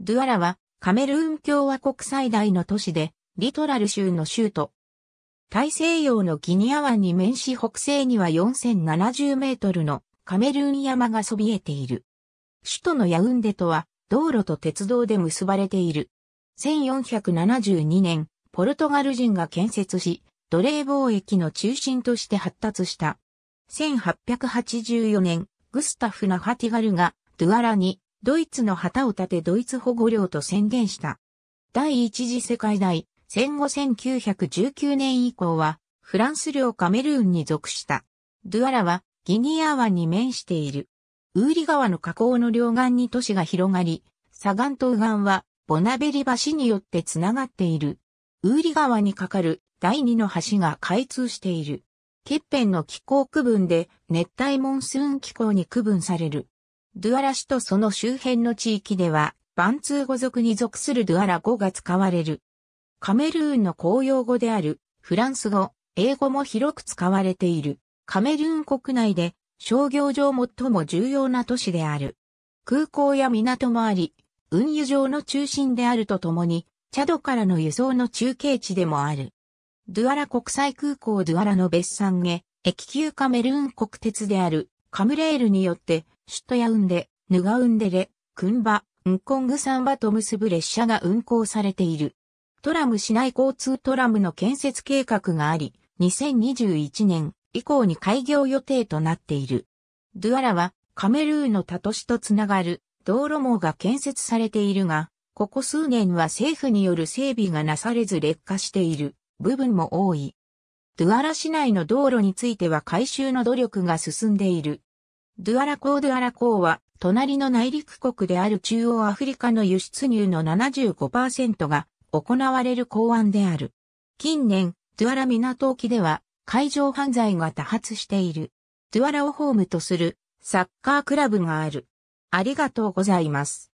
ドゥアラはカメルーン共和国最大の都市で、リトラル州の州都。大西洋のギニア湾に面し北西には4070メートルのカメルーン山がそびえている。首都のヤウンデとは道路と鉄道で結ばれている。1472年、ポルトガル人が建設し、奴隷貿易の中心として発達した。1884年、グスタフ・ナハティガルがドゥアラにドイツの旗を立てドイツ保護領と宣言した。第一次世界大戦後1919年以降は、フランス領カメルーンに属した。ドゥアラはギニア湾に面している。ウーリ川の河口の両岸に都市が広がり、左岸と右岸はボナベリ橋によってつながっている。ウーリ川に架かる第二の橋が開通している。欠片の気候区分で熱帯モンスーン気候に区分される。ドゥアラ市とその周辺の地域では、バンツー語族に属するドゥアラ語が使われる。カメルーンの公用語である、フランス語、英語も広く使われている。カメルーン国内で商業上最も重要な都市である。空港や港もあり、運輸上の中心であるとともに、チャドからの輸送の中継地でもある。ドゥアラ国際空港ドゥアラの別産へ、駅級カメルーン国鉄であるカムレールによってシュトヤウンデ、ヌガウンデレ、クンバ、ンコングサンバと結ぶ列車が運行されている。トラム市内交通トラムの建設計画があり、2021年以降に開業予定となっている。ドゥアラはカメルーンの他都市とつながる道路網が建設されているが、ここ数年は政府による整備がなされず劣化している部分も多い。ドゥアラ市内の道路については改修の努力が進んでいる。ドゥアラ港ドゥアラ港は、隣の内陸国である中央アフリカの輸出入の75%が行われる港湾である。近年、ドゥアラ港沖では、海上犯罪が多発している。ドゥアラをホームとするサッカークラブがある。ありがとうございます。